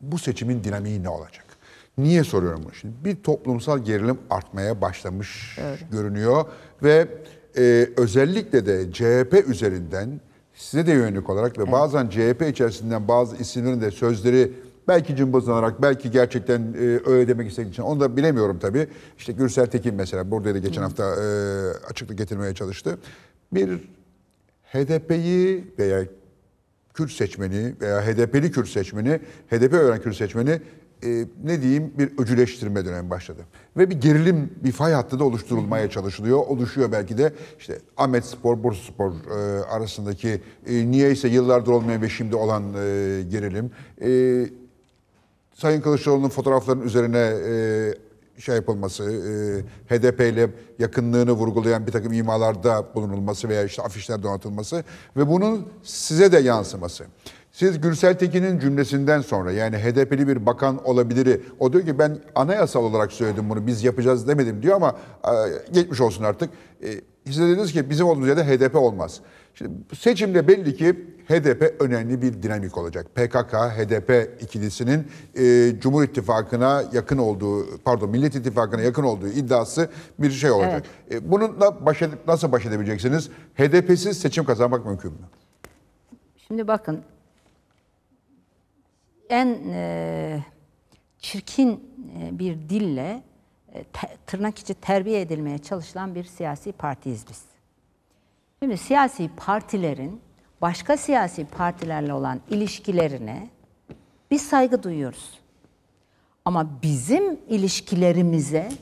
bu seçimin dinamiği ne olacak? Niye soruyorum bunu şimdi? Bir toplumsal gerilim artmaya başlamış evet. görünüyor ve e, özellikle de CHP üzerinden size de yönelik olarak ve evet. bazen CHP içerisinden bazı isimlerin de sözleri belki cımbızlanarak, belki gerçekten e, öyle demek istediği için onu da bilemiyorum tabii. İşte Gürsel Tekin mesela burada da geçen Hı. hafta e, açıklık getirmeye çalıştı. Bir HDP'yi veya Kürt seçmeni veya HDP'li Kürt seçmeni, HDP öğren Kürt seçmeni e, ne diyeyim bir öcüleştirme dönemi başladı. Ve bir gerilim, bir fay hattı da oluşturulmaya çalışılıyor. Oluşuyor belki de işte Ahmet Spor, Bursa Spor e, arasındaki e, niyeyse yıllardır olmayan ve şimdi olan e, gerilim. E, Sayın Kılıçdaroğlu'nun fotoğraflarının üzerine e, şey yapılması, e, HDP ile yakınlığını vurgulayan bir takım imalarda bulunulması veya işte afişler donatılması ve bunun size de yansıması. Siz Gürsel Tekin'in cümlesinden sonra yani HDP'li bir bakan olabilir. O diyor ki ben anayasal olarak söyledim bunu biz yapacağız demedim diyor ama e, geçmiş olsun artık. E, siz dediniz ki bizim olduğumuz yerde HDP olmaz. Şimdi seçimde belli ki HDP önemli bir dinamik olacak. PKK, HDP ikilisinin e, Cumhur İttifakı'na yakın olduğu, pardon Millet İttifakı'na yakın olduğu iddiası bir şey olacak. Evet. E, bununla baş edip, nasıl baş edebileceksiniz? HDP'siz seçim kazanmak mümkün mü? Şimdi bakın, en e, çirkin e, bir dille e, tırnak içi terbiye edilmeye çalışılan bir siyasi partiyiz biz. Şimdi siyasi partilerin başka siyasi partilerle olan ilişkilerine bir saygı duyuyoruz. Ama bizim ilişkilerimize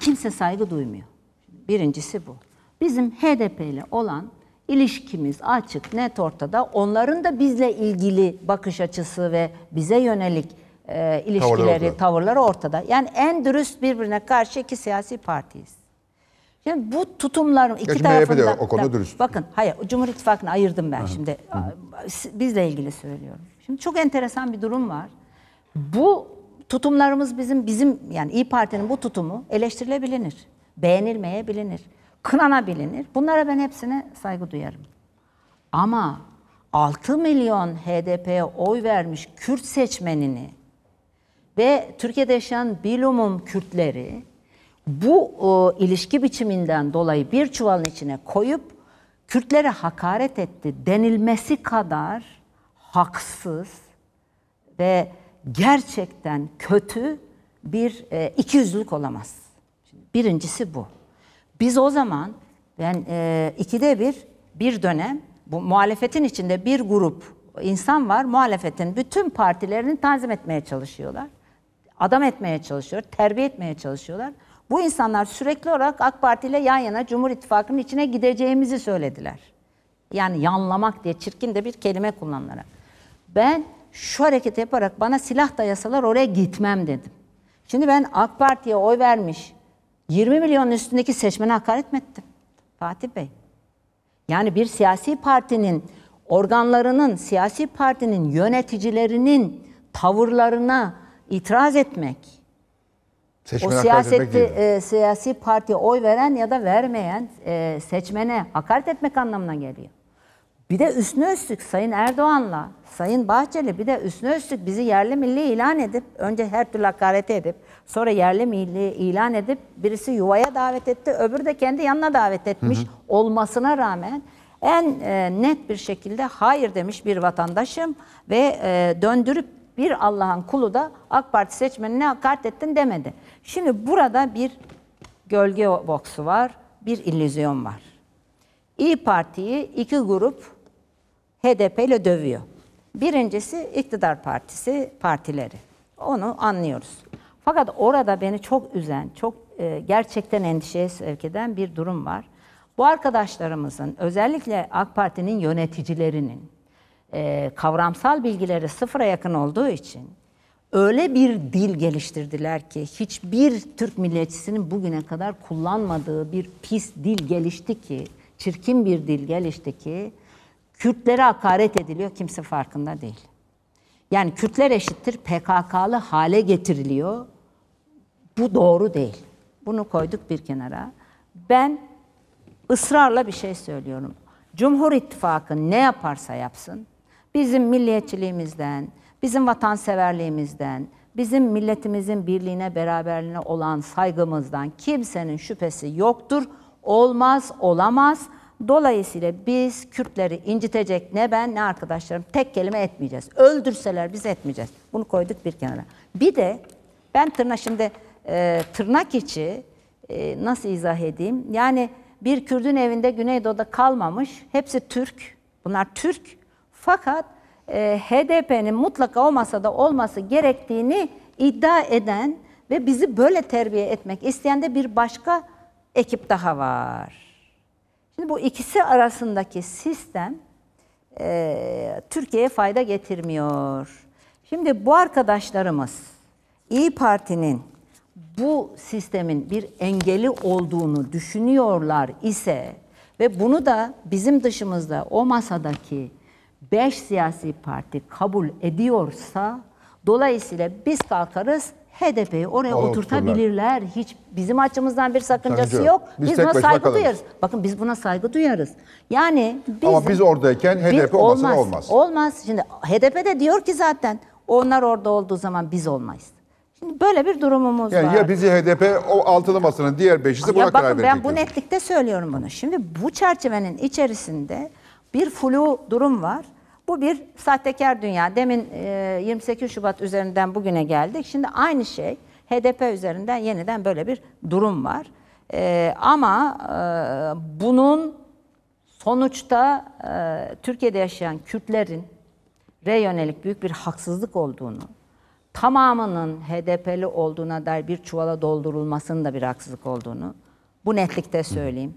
kimse saygı duymuyor. Birincisi bu. Bizim HDP ile olan ilişkimiz açık, net ortada. Onların da bizle ilgili bakış açısı ve bize yönelik e, ilişkileri, tavırları, ortada. Yani en dürüst birbirine karşı iki siyasi partiyiz. Yani bu tutumlarım iki Gerçi tarafında... de o konuda dürüst. Bakın hayır Cumhur İttifakı'nı ayırdım ben Aha. şimdi. Hı. Bizle ilgili söylüyorum. Şimdi çok enteresan bir durum var. Bu tutumlarımız bizim bizim yani İyi Parti'nin bu tutumu eleştirilebilir, beğenilmeye bilinir, Beğenilmeyebilinir. bilinir. Bunlara ben hepsine saygı duyarım. Ama 6 milyon HDP'ye oy vermiş Kürt seçmenini ve Türkiye'de yaşayan bilumum Kürtleri bu o, ilişki biçiminden dolayı bir çuvalın içine koyup Kürtlere hakaret etti denilmesi kadar haksız ve gerçekten kötü bir e, ikiyüzlülük olamaz. birincisi bu. Biz o zaman ben e, ikide bir bir dönem bu muhalefetin içinde bir grup insan var. Muhalefetin bütün partilerini tanzim etmeye çalışıyorlar adam etmeye çalışıyor, terbiye etmeye çalışıyorlar. Bu insanlar sürekli olarak AK Parti ile yan yana Cumhur İttifakı'nın içine gideceğimizi söylediler. Yani yanlamak diye çirkin de bir kelime kullanılarak. Ben şu hareketi yaparak bana silah dayasalar oraya gitmem dedim. Şimdi ben AK Parti'ye oy vermiş 20 milyonun üstündeki seçmene hakaret mi ettim? Fatih Bey. Yani bir siyasi partinin organlarının, siyasi partinin yöneticilerinin tavırlarına, itiraz etmek. Seçmene o siyasette e, siyasi partiye oy veren ya da vermeyen e, seçmene hakaret etmek anlamına geliyor. Bir de üstüne üstlük Sayın Erdoğan'la Sayın Bahçeli bir de üstüne üstlük bizi yerli milli ilan edip önce her türlü hakaret edip sonra yerli milli ilan edip birisi yuvaya davet etti öbürü de kendi yanına davet etmiş hı hı. olmasına rağmen en e, net bir şekilde hayır demiş bir vatandaşım ve e, döndürüp bir Allah'ın kulu da AK Parti seçmenine hakaret ettin demedi. Şimdi burada bir gölge boksu var, bir illüzyon var. İyi Parti'yi iki grup HDP ile dövüyor. Birincisi iktidar partisi partileri. Onu anlıyoruz. Fakat orada beni çok üzen, çok e, gerçekten endişeye sevk eden bir durum var. Bu arkadaşlarımızın özellikle AK Parti'nin yöneticilerinin e, kavramsal bilgileri sıfıra yakın olduğu için öyle bir dil geliştirdiler ki hiçbir Türk milliyetçisinin bugüne kadar kullanmadığı bir pis dil gelişti ki, çirkin bir dil gelişti ki Kürtlere hakaret ediliyor kimse farkında değil. Yani Kürtler eşittir PKK'lı hale getiriliyor. Bu doğru değil. Bunu koyduk bir kenara. Ben ısrarla bir şey söylüyorum. Cumhur İttifakı ne yaparsa yapsın bizim milliyetçiliğimizden, bizim vatanseverliğimizden, bizim milletimizin birliğine, beraberliğine olan saygımızdan kimsenin şüphesi yoktur. Olmaz, olamaz. Dolayısıyla biz Kürtleri incitecek ne ben ne arkadaşlarım tek kelime etmeyeceğiz. Öldürseler biz etmeyeceğiz. Bunu koyduk bir kenara. Bir de ben tırnak şimdi e, tırnak içi e, nasıl izah edeyim? Yani bir Kürdün evinde Güneydoğu'da kalmamış. Hepsi Türk. Bunlar Türk fakat e, HDP'nin mutlaka olmasa da olması gerektiğini iddia eden ve bizi böyle terbiye etmek isteyen de bir başka ekip daha var. Şimdi bu ikisi arasındaki sistem e, Türkiye'ye fayda getirmiyor. Şimdi bu arkadaşlarımız İyi Parti'nin bu sistemin bir engeli olduğunu düşünüyorlar ise ve bunu da bizim dışımızda o masadaki Beş siyasi parti kabul ediyorsa dolayısıyla biz kalkarız HDP'yi oraya Olur, oturtabilirler. Hiç bizim açımızdan bir sakıncası Sakınca. yok. Biz, biz buna saygı kalırız. duyarız. Bakın biz buna saygı duyarız. Yani biz, Ama biz oradayken HDP biz olmaz, olmaz. Olmaz. Şimdi HDP de diyor ki zaten onlar orada olduğu zaman biz olmayız. Şimdi böyle bir durumumuz yani var. Ya bizi HDP o altılı masanın diğer beşisi buna ya bakın, karar verecek. Ben bu netlikte söylüyorum bunu. Şimdi bu çerçevenin içerisinde bir flu durum var. Bu bir sahtekar dünya. Demin 28 e, Şubat üzerinden bugüne geldik. Şimdi aynı şey HDP üzerinden yeniden böyle bir durum var. E, ama e, bunun sonuçta Türkiye'de yaşayan Kürtlerin re yönelik büyük bir haksızlık olduğunu, tamamının HDP'li olduğuna dair bir çuvala doldurulmasının da bir haksızlık olduğunu bu netlikte söyleyeyim.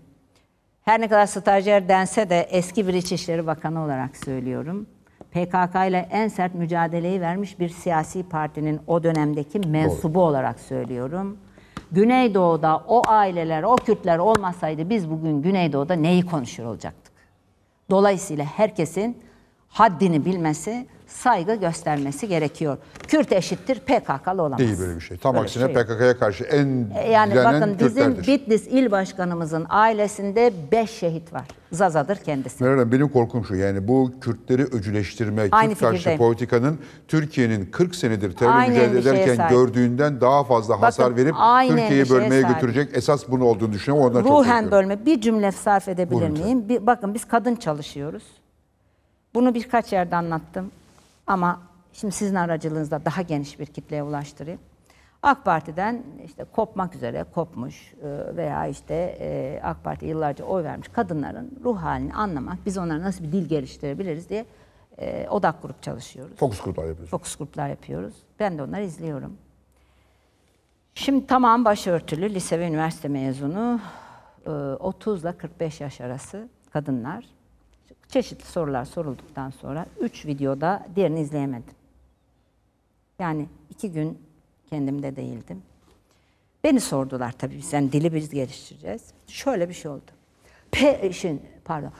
Her ne kadar stajyer dense de eski bir İçişleri Bakanı olarak söylüyorum. PKK ile en sert mücadeleyi vermiş bir siyasi partinin o dönemdeki mensubu Doğru. olarak söylüyorum. Güneydoğu'da o aileler, o Kürtler olmasaydı biz bugün Güneydoğu'da neyi konuşur olacaktık? Dolayısıyla herkesin haddini bilmesi, saygı göstermesi gerekiyor. Kürt eşittir PKK'lı olamaz. Değil böyle bir şey. Tam böyle aksine şey. PKK'ya karşı en e Yani bakın Kürtlerdir. bizim Bitlis il başkanımızın ailesinde 5 şehit var. Zaza'dır kendisi. Meral Hanım benim korkum şu yani bu Kürtleri öcüleştirme, Aynı Kürt karşı politikanın Türkiye'nin 40 senedir terör mücadele ederken gördüğünden daha fazla Bakın, hasar verip Türkiye'yi bölmeye sahip. götürecek esas bunun olduğunu düşünüyorum. Ondan Ruhen çok korkuyorum. bölme bir cümle sarf edebilir Buyurun miyim? Bir, bakın biz kadın çalışıyoruz. Bunu birkaç yerde anlattım ama şimdi sizin aracılığınızda daha geniş bir kitleye ulaştırayım. AK Parti'den işte kopmak üzere kopmuş e, veya işte e, AK Parti yıllarca oy vermiş kadınların ruh halini anlamak, biz onlara nasıl bir dil geliştirebiliriz diye e, odak grup çalışıyoruz. Fokus gruplar yapıyoruz. Fokus gruplar yapıyoruz. Ben de onları izliyorum. Şimdi tamam başörtülü, lise ve üniversite mezunu, 30 ile 45 yaş arası kadınlar. Çeşitli sorular sorulduktan sonra 3 videoda diğerini izleyemedim. Yani iki gün kendimde değildim. Beni sordular tabii biz yani dili biz geliştireceğiz. Şöyle bir şey oldu. P işin şey, pardon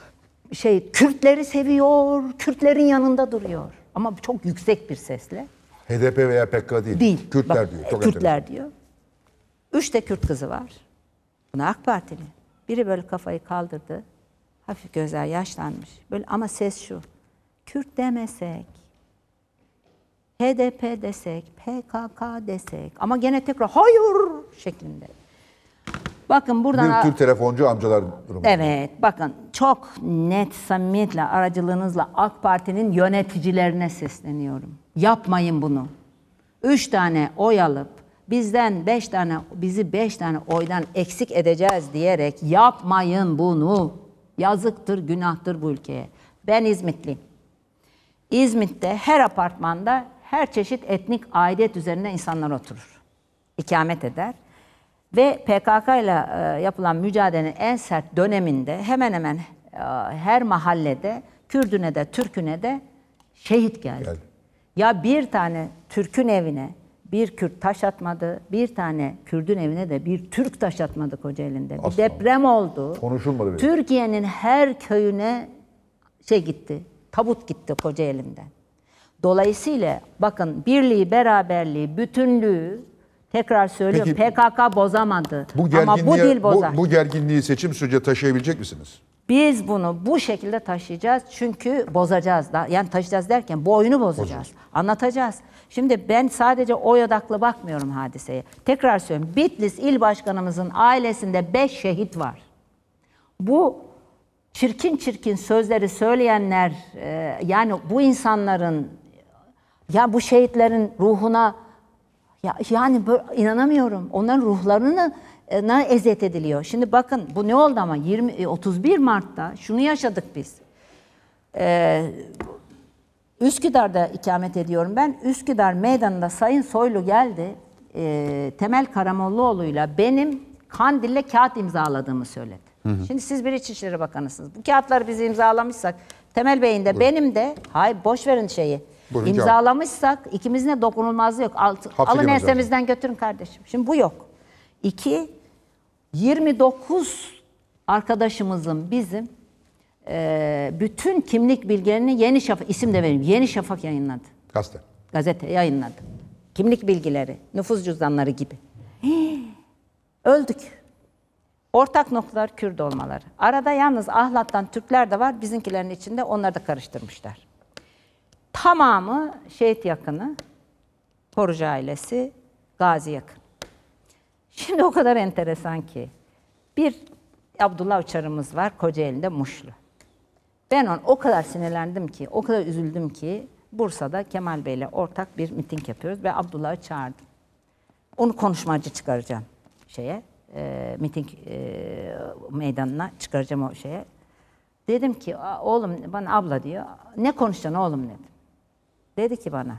şey Kürtleri seviyor, Kürtlerin yanında duruyor. Ama çok yüksek bir sesle. HDP veya PKK değil. Değil. Kürtler Bak, diyor. Çok Kürtler enteresan. diyor. Üç de Kürt kızı var. Buna AK Partili. Biri böyle kafayı kaldırdı. Hafif gözler yaşlanmış. Böyle ama ses şu. Kürt demesek, HDP desek, PKK desek ama gene tekrar hayır şeklinde. Bakın buradan... Bir tür telefoncu amcalar durumu. Evet bakın çok net samimiyetle aracılığınızla AK Parti'nin yöneticilerine sesleniyorum. Yapmayın bunu. Üç tane oy alıp bizden beş tane bizi beş tane oydan eksik edeceğiz diyerek yapmayın bunu. Yazıktır, günahtır bu ülkeye. Ben İzmitliyim. İzmit'te her apartmanda her çeşit etnik aidiyet üzerine insanlar oturur. İkamet eder. Ve PKK ile e, yapılan mücadelenin en sert döneminde hemen hemen e, her mahallede Kürdüne de Türküne de şehit geldi. geldi. Ya bir tane Türk'ün evine bir Kürt taş atmadı. Bir tane Kürdün evine de bir Türk taş atmadı Kocaeli'nde. Bir deprem oldu. Konuşulmadı Türkiye'nin her köyüne şey gitti. Tabut gitti Kocaeli'nden. Dolayısıyla bakın birliği, beraberliği, bütünlüğü tekrar söylüyorum Peki, PKK bozamadı. Bu ama bu gerginliğe- dil bozar. bu, bu gerginliği seçim sürece taşıyabilecek misiniz? Biz bunu bu şekilde taşıyacağız çünkü bozacağız. Da. Yani taşıyacağız derken bu oyunu bozacağız. Bozacağız. Anlatacağız. Şimdi ben sadece oy odaklı bakmıyorum hadiseye. Tekrar söylüyorum. Bitlis il başkanımızın ailesinde 5 şehit var. Bu çirkin çirkin sözleri söyleyenler e, yani bu insanların ya bu şehitlerin ruhuna ya, yani inanamıyorum. Onların ruhlarını ezet ediliyor. Şimdi bakın bu ne oldu ama 20 31 e, Mart'ta şunu yaşadık biz. Ee, Üsküdar'da ikamet ediyorum ben. Üsküdar meydanında Sayın Soylu geldi. E, Temel Karamollaoğlu'yla benim Kandil'le kağıt imzaladığımı söyledi. Hı hı. Şimdi siz bir İçişleri Bakanısınız. Bu kağıtları biz imzalamışsak Temel Bey'in de Buyurun. benim de hay boş verin şeyi. Buyurun, imzalamışsak ikimizin de dokunulmazlığı yok. Alt, alın ensemizden götürün kardeşim. Şimdi bu yok. İki, 29 arkadaşımızın bizim e, bütün kimlik bilgilerini Yeni Şafak, isim de vereyim, Yeni Şafak yayınladı. Gazete. Gazete yayınladı. Kimlik bilgileri, nüfus cüzdanları gibi. Hii, öldük. Ortak noktalar Kürt olmaları. Arada yalnız Ahlat'tan Türkler de var. Bizimkilerin içinde onları da karıştırmışlar. Tamamı şehit yakını, Korucu ailesi, Gazi yakın. Şimdi o kadar enteresan ki. Bir Abdullah Uçar'ımız var Kocaeli'nde Muşlu. Ben on o kadar sinirlendim ki, o kadar üzüldüm ki Bursa'da Kemal Bey'le ortak bir miting yapıyoruz ve Abdullah'ı çağırdım. Onu konuşmacı çıkaracağım şeye, e, miting e, meydanına çıkaracağım o şeye. Dedim ki oğlum bana abla diyor. Ne konuşacaksın oğlum dedim. Dedi ki bana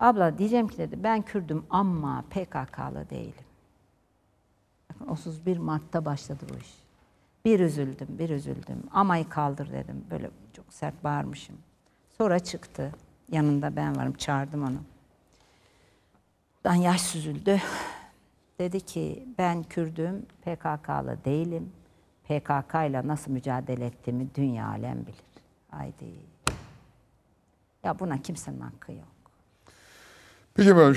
Abla diyeceğim ki dedi ben Kürdüm ama PKK'lı değilim. Bakın 31 Mart'ta başladı bu iş. Bir üzüldüm, bir üzüldüm. Amayı kaldır dedim. Böyle çok sert bağırmışım. Sonra çıktı. Yanında ben varım. Çağırdım onu. Dan yaş süzüldü. Dedi ki ben Kürdüm, PKK'lı değilim. PKK ile nasıl mücadele ettiğimi dünya alem bilir. Haydi. Ya buna kimsenin hakkı yok. Peki ben